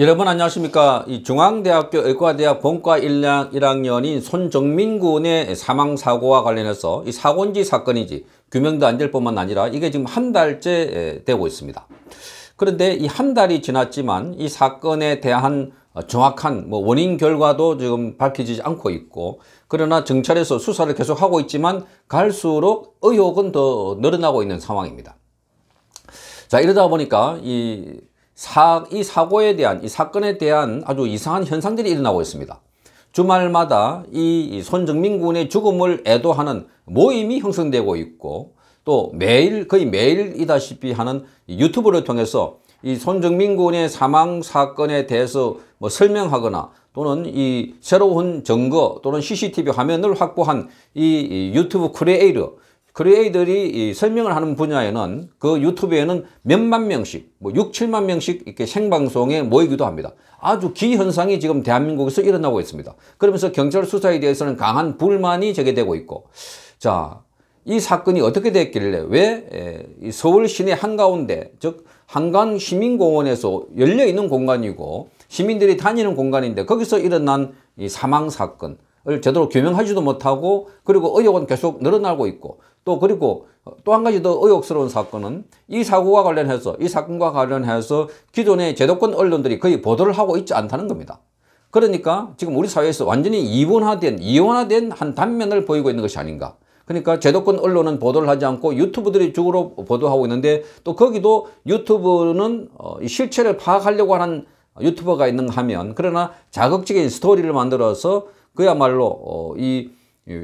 여러분 안녕하십니까 이 중앙대학교 의과대학 본과 1학년인 손정민 군의 사망사고와 관련해서 이 사고인지 사건인지 규명도 안 될 뿐만 아니라 이게 지금 한 달째 되고 있습니다 그런데 이 한 달이 지났지만 이 사건에 대한 정확한 뭐 원인 결과도 지금 밝혀지지 않고 있고 그러나 정찰에서 수사를 계속하고 있지만 갈수록 의혹은 더 늘어나고 있는 상황입니다 자 이러다 보니까 이 사, 이 사고에 대한 이 사건에 대한 아주 이상한 현상들이 일어나고 있습니다. 주말마다 이 손정민 군의 죽음을 애도하는 모임이 형성되고 있고 또 매일 거의 매일이다시피 하는 유튜브를 통해서 이 손정민 군의 사망 사건에 대해서 뭐 설명하거나 또는 이 새로운 증거 또는 CCTV 화면을 확보한 이 유튜브 크리에이터 크리에이들이 이 설명을 하는 분야에는 그 유튜브에는 몇만 명씩 뭐 6, 7만 명씩 이렇게 생방송에 모이기도 합니다. 아주 기현상이 지금 대한민국에서 일어나고 있습니다. 그러면서 경찰 수사에 대해서는 강한 불만이 제기되고 있고 자, 이 사건이 어떻게 됐길래 왜 서울 시내 한가운데 즉 한강 시민공원에서 열려 있는 공간이고 시민들이 다니는 공간인데 거기서 일어난 이 사망 사건을 제대로 규명하지도 못하고 그리고 의혹은 계속 늘어나고 있고 또 그리고 또 한 가지 더 의혹스러운 사건은 이 사고와 관련해서 이 사건과 관련해서 기존의 제도권 언론들이 거의 보도를 하고 있지 않다는 겁니다. 그러니까 지금 우리 사회에서 완전히 이원화된 이원화된 한 단면을 보이고 있는 것이 아닌가. 그러니까 제도권 언론은 보도를 하지 않고 유튜브들이 주로 보도하고 있는데 또 거기도 유튜브는 어, 실체를 파악하려고 하는 유튜버가 있는가 하면 그러나 자극적인 스토리를 만들어서 그야말로 어, 이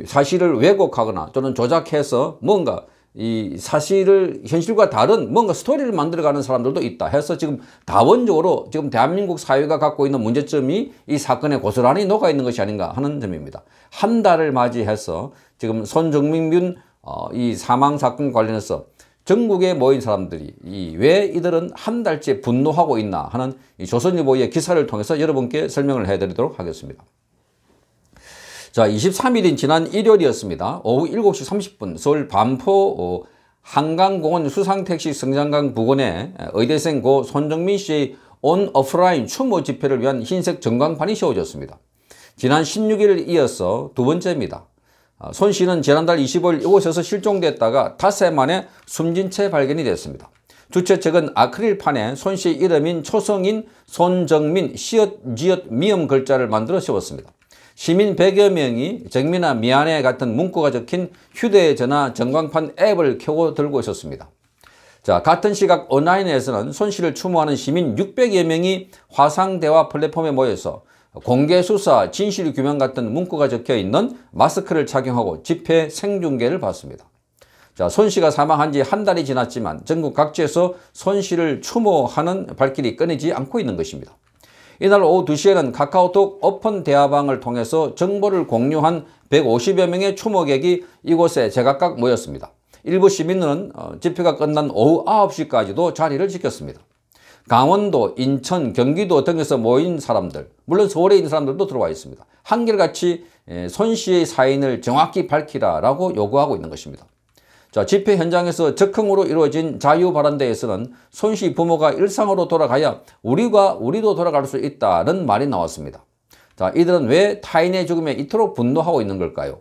사실을 왜곡하거나 또는 조작해서 뭔가 이 사실을 현실과 다른 뭔가 스토리를 만들어가는 사람들도 있다 해서 지금 다원적으로 지금 대한민국 사회가 갖고 있는 문제점이 이 사건에 고스란히 녹아 있는 것이 아닌가 하는 점입니다. 한 달을 맞이해서 지금 손정민균 어, 이 사망 사건 관련해서 전국에 모인 사람들이 이 왜 이들은 한 달째 분노하고 있나 하는 이 조선일보의 기사를 통해서 여러분께 설명을 해드리도록 하겠습니다. 자, 23일인 지난 일요일이었습니다. 오후 7시 30분 서울 반포 어, 한강공원 수상택시 성장강 부근에 의대생 고 손정민 씨의 온 오프라인 추모 집회를 위한 흰색 전광판이 세워졌습니다 지난 16일 을 이어서 두 번째입니다. 아, 손 씨는 지난달 25일 이곳에서 실종됐다가 닷새 만에 숨진 채 발견이 됐습니다. 주최 측은 아크릴판에 손 씨의 이름인 초성인 손정민 시읒 지읒 미음 글자를 만들어 세웠습니다 시민 100여 명이 정미나 미안해 같은 문구가 적힌 휴대전화 전광판 앱을 켜고 들고 있었습니다. 자, 같은 시각 온라인에서는 손실을 추모하는 시민 600여 명이 화상대화 플랫폼에 모여서 공개수사, 진실규명 같은 문구가 적혀있는 마스크를 착용하고 집회 생중계를 봤습니다. 자, 손 씨가 사망한 지 한 달이 지났지만 전국 각지에서 손 씨를 추모하는 발길이 끊이지 않고 있는 것입니다. 이날 오후 2시에는 카카오톡 오픈 대화방을 통해서 정보를 공유한 150여 명의 추모객이 이곳에 제각각 모였습니다. 일부 시민은 어, 집회가 끝난 오후 9시까지도 자리를 지켰습니다. 강원도, 인천, 경기도 등에서 모인 사람들, 물론 서울에 있는 사람들도 들어와 있습니다. 한결같이 예, 손 씨의 사인을 정확히 밝히라라고 요구하고 있는 것입니다. 자, 집회 현장에서 적흥으로 이루어진 자유바란데에서는 손씨 부모가 일상으로 돌아가야 우리가 우리도 돌아갈 수 있다는 말이 나왔습니다. 자, 이들은 왜 타인의 죽음에 이토록 분노하고 있는 걸까요?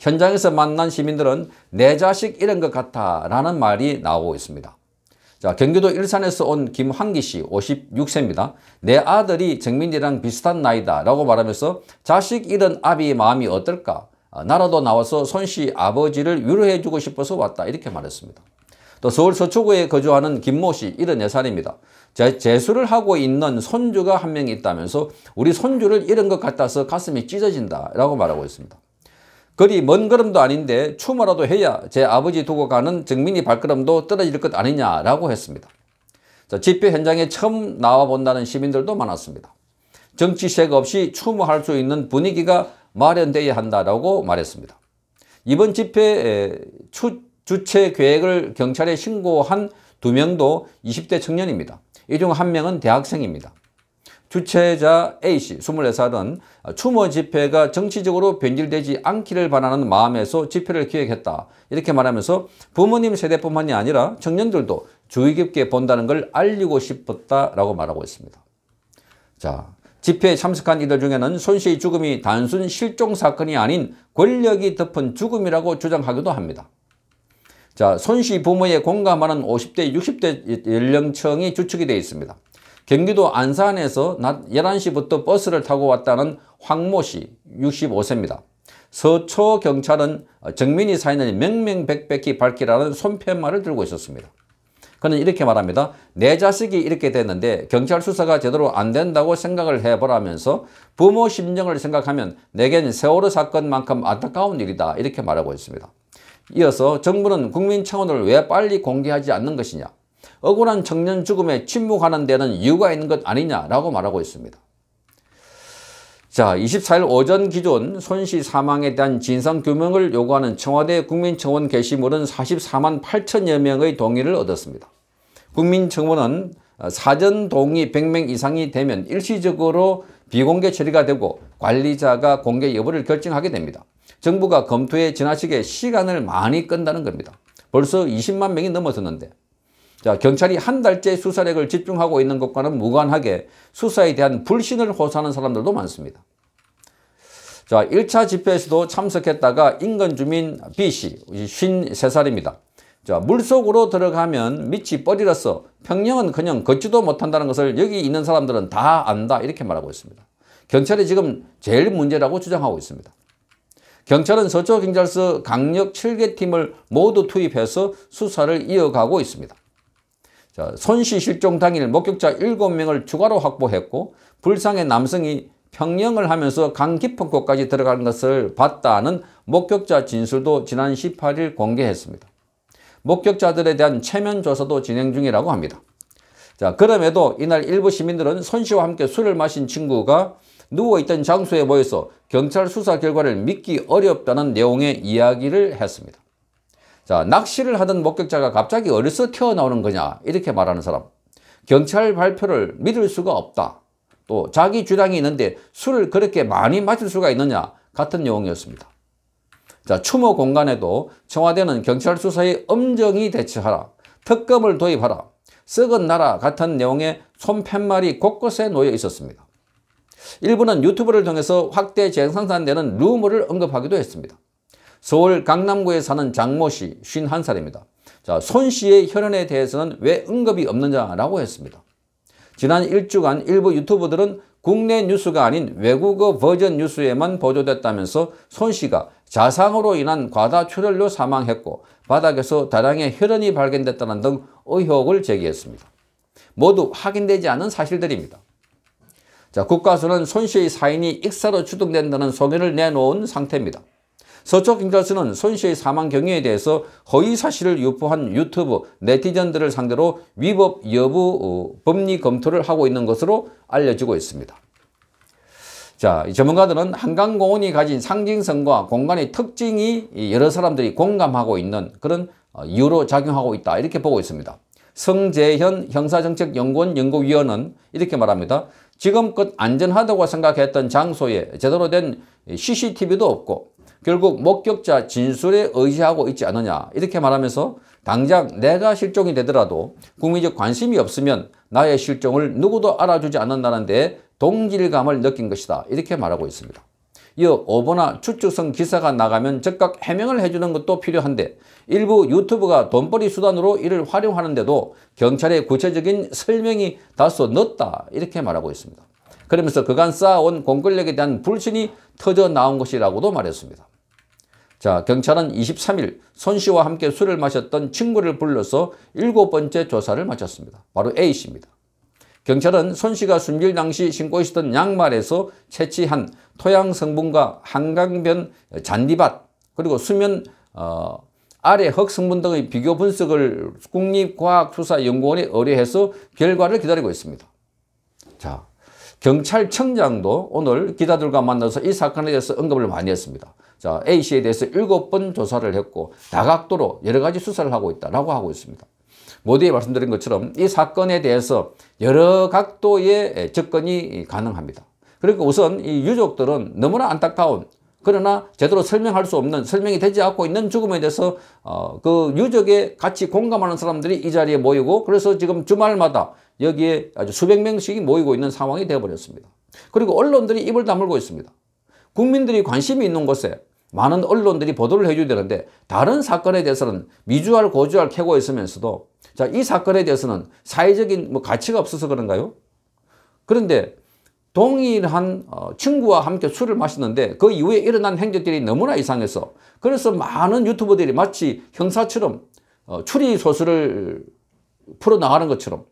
현장에서 만난 시민들은 내 자식 이런 것 같아 라는 말이 나오고 있습니다. 자, 경기도 일산에서 온 김환기 씨 56세입니다. 내 아들이 정민이랑 비슷한 나이다 라고 말하면서 자식 잃은 아비의 마음이 어떨까? 아, 나라도 나와서 손씨 아버지를 위로해주고 싶어서 왔다 이렇게 말했습니다. 또 서울 서초구에 거주하는 김모씨 74살입니다. 재수를 하고 있는 손주가 한 명 있다면서 우리 손주를 잃은 것 같아서 가슴이 찢어진다 라고 말하고 있습니다. 거리 먼 걸음도 아닌데 추모라도 해야 제 아버지 두고 가는 정민이 발걸음도 떨어질 것 아니냐라고 했습니다. 자, 집회 현장에 처음 나와 본다는 시민들도 많았습니다. 정치색 없이 추모할 수 있는 분위기가 마련되어야 한다라고 말했습니다. 이번 집회 주최 계획을 경찰에 신고한 두 명도 20대 청년입니다. 이 중 한 명은 대학생입니다. 주최자 A씨 24살은 추모 집회가 정치적으로 변질되지 않기를 바라는 마음에서 집회를 기획했다. 이렇게 말하면서 부모님 세대뿐만이 아니라 청년들도 주의 깊게 본다는 걸 알리고 싶었다라고 말하고 있습니다. 자, 집회에 참석한 이들 중에는 손 씨의 죽음이 단순 실종 사건이 아닌 권력이 덮은 죽음이라고 주장하기도 합니다. 자, 손씨 부모에 공감하는 50대, 60대 연령층이 주축이 되어 있습니다. 경기도 안산에서 낮 11시부터 버스를 타고 왔다는 황모 씨 65세입니다. 서초 경찰은 정민이 사인을 명명백백히 밝히라는 손팻말을 들고 있었습니다. 그는 이렇게 말합니다. 내 자식이 이렇게 됐는데 경찰 수사가 제대로 안 된다고 생각을 해보라면서 부모 심정을 생각하면 내겐 세월호 사건만큼 안타까운 일이다 이렇게 말하고 있습니다. 이어서 정부는 국민 청원을 왜 빨리 공개하지 않는 것이냐 억울한 청년 죽음에 침묵하는 데는 이유가 있는 것 아니냐라고 말하고 있습니다. 자, 24일 오전 기존 손씨 사망에 대한 진상규명을 요구하는 청와대 국민청원 게시물은 44만 8천여 명의 동의를 얻었습니다. 국민청원은 어, 사전 동의 100명 이상이 되면 일시적으로 비공개 처리가 되고 관리자가 공개 여부를 결정하게 됩니다. 정부가 검토에 지나치게 시간을 많이 끈다는 겁니다. 벌써 20만 명이 넘어섰는데 자, 경찰이 한 달째 수사력을 집중하고 있는 것과는 무관하게 수사에 대한 불신을 호소하는 사람들도 많습니다. 자, 1차 집회에서도 참석했다가 인근 주민 B씨, 53살입니다. 자, 물속으로 들어가면 밑이 뻘이라서 평양은 그냥 걷지도 못한다는 것을 여기 있는 사람들은 다 안다 이렇게 말하고 있습니다. 경찰이 지금 제일 문제라고 주장하고 있습니다. 경찰은 서초경찰서 강력 7개 팀을 모두 투입해서 수사를 이어가고 있습니다. 자, 손씨 실종 당일 목격자 7명을 추가로 확보했고 불상의 남성이 평영을 하면서 강 깊은 곳까지 들어간 것을 봤다는 목격자 진술도 지난 18일 공개했습니다. 목격자들에 대한 체면 조사도 진행 중이라고 합니다. 자, 그럼에도 이날 일부 시민들은 손 씨와 함께 술을 마신 친구가 누워있던 장소에 모여서 경찰 수사 결과를 믿기 어렵다는 내용의 이야기를 했습니다. 자, 낚시를 하던 목격자가 갑자기 어디서 튀어나오는 거냐 이렇게 말하는 사람. 경찰 발표를 믿을 수가 없다. 또 자기 주장이 있는데 술을 그렇게 많이 마실 수가 있느냐 같은 내용이었습니다. 자, 추모 공간에도 청와대는 경찰 수사에 엄정히 대처하라. 특검을 도입하라. 썩은 나라 같은 내용의 손팻말이 곳곳에 놓여 있었습니다. 일부는 유튜브를 통해서 확대 재생산되는 루머를 언급하기도 했습니다. 서울 강남구에 사는 장모 씨 51살입니다. 자, 손 씨의 혈연에 대해서는 왜 언급이 없느냐라고 했습니다. 지난 일주간 일부 유튜버들은 국내 뉴스가 아닌 외국어 버전 뉴스에만 보도됐다면서 손 씨가 자상으로 인한 과다 출혈로 사망했고 바닥에서 다량의 혈흔이 발견됐다는 등 의혹을 제기했습니다. 모두 확인되지 않은 사실들입니다. 자, 국가수는 손 씨의 사인이 익사로 추정된다는 소견을 내놓은 상태입니다. 서초 경찰서는 손 씨의 사망 경위에 대해서 허위 사실을 유포한 유튜브 네티즌들을 상대로 위법 여부 어, 법리 검토를 하고 있는 것으로 알려지고 있습니다. 자, 전문가들은 한강공원이 가진 상징성과 공간의 특징이 여러 사람들이 공감하고 있는 그런 어, 이유로 작용하고 있다 이렇게 보고 있습니다. 성재현 형사정책연구원 연구위원은 이렇게 말합니다. 지금껏 안전하다고 생각했던 장소에 제대로 된 CCTV도 없고 결국 목격자 진술에 의지하고 있지 않느냐 이렇게 말하면서 당장 내가 실종이 되더라도 국민적 관심이 없으면 나의 실종을 누구도 알아주지 않는다는 데 동질감을 느낀 것이다 이렇게 말하고 있습니다. 이어 오보나 추측성 기사가 나가면 즉각 해명을 해주는 것도 필요한데 일부 유튜브가 돈벌이 수단으로 이를 활용하는데도 경찰의 구체적인 설명이 다소 늦다 이렇게 말하고 있습니다. 그러면서 그간 쌓아온 공권력에 대한 불신이 터져 나온 것이라고도 말했습니다. 자, 경찰은 23일 손 씨와 함께 술을 마셨던 친구를 불러서 일곱 번째 조사를 마쳤습니다. 바로 A 씨입니다. 경찰은 손 씨가 숨길 당시 신고 있었던 양말에서 채취한 토양 성분과 한강변 잔디밭 그리고 수면 어, 아래 흙 성분 등의 비교 분석을 국립과학수사연구원에 의뢰해서 결과를 기다리고 있습니다. 자, 경찰청장도 오늘 기자들과 만나서 이 사건에 대해서 언급을 많이 했습니다. 자, A씨에 대해서 일곱 번 조사를 했고 다각도로 여러 가지 수사를 하고 있다라고 하고 있습니다. 모두에 말씀드린 것처럼 이 사건에 대해서 여러 각도의 접근이 가능합니다. 그러니까 우선 이 유족들은 너무나 안타까운 그러나 제대로 설명할 수 없는 설명이 되지 않고 있는 죽음에 대해서 어, 그 유족에 같이 공감하는 사람들이 이 자리에 모이고 그래서 지금 주말마다 여기에 아주 수백 명씩이 모이고 있는 상황이 되어버렸습니다. 그리고 언론들이 입을 다물고 있습니다. 국민들이 관심이 있는 곳에 많은 언론들이 보도를 해줘야 되는데 다른 사건에 대해서는 미주알 고주알 캐고 있으면서도 자 이 사건에 대해서는 사회적인 뭐 가치가 없어서 그런가요? 그런데 동일한 어, 친구와 함께 술을 마셨는데 그 이후에 일어난 행적들이 너무나 이상해서 그래서 많은 유튜버들이 마치 형사처럼 어, 추리 소설을 풀어나가는 것처럼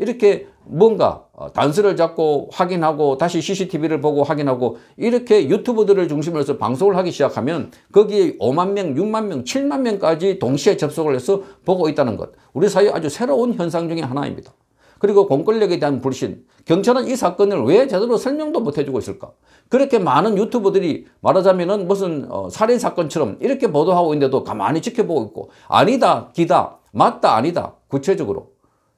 이렇게 뭔가 어, 단서를 잡고 확인하고 다시 CCTV를 보고 확인하고 이렇게 유튜브들을 중심으로 해서 방송을 하기 시작하면 거기에 5만 명, 6만 명, 7만 명까지 동시에 접속을 해서 보고 있다는 것. 우리 사회 아주 새로운 현상 중에 하나입니다. 그리고 공권력에 대한 불신. 경찰은 이 사건을 왜 제대로 설명도 못 해주고 있을까? 그렇게 많은 유튜버들이 말하자면은 무슨 어, 살인사건처럼 이렇게 보도하고 있는데도 가만히 지켜보고 있고 아니다, 기다, 맞다, 아니다. 구체적으로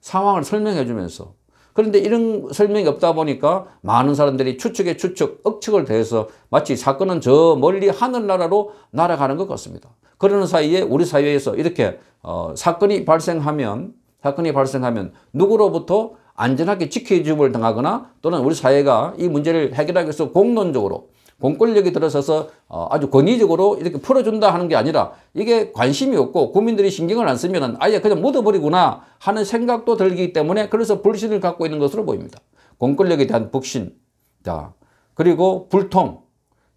상황을 설명해 주면서 그런데 이런 설명이 없다 보니까 많은 사람들이 추측에 추측, 억측을 대해서 마치 사건은 저 멀리 하늘나라로 날아가는 것 같습니다. 그러는 사이에 우리 사회에서 이렇게 어, 사건이 발생하면 사건이 발생하면 누구로부터 안전하게 지켜줌을 당하거나 또는 우리 사회가 이 문제를 해결하기 위해서 공론적으로 공권력이 들어서서 어, 아주 권위적으로 이렇게 풀어준다 하는 게 아니라 이게 관심이 없고 국민들이 신경을 안 쓰면 아예 그냥 묻어버리구나 하는 생각도 들기 때문에 그래서 불신을 갖고 있는 것으로 보입니다. 공권력에 대한 불신, 자 그리고 불통,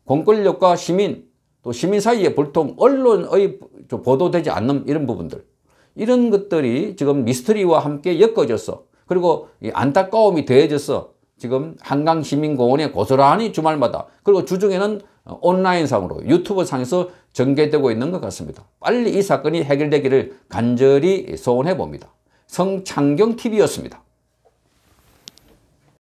공권력과 시민, 또 시민 사이의 불통, 언론의 보도되지 않는 이런 부분들 이런 것들이 지금 미스터리와 함께 엮어져서 그리고 안타까움이 더해져서 지금 한강시민공원에 고스란히 주말마다 그리고 주중에는 온라인상으로 유튜브상에서 전개되고 있는 것 같습니다. 빨리 이 사건이 해결되기를 간절히 소원해 봅니다. 성창경TV였습니다.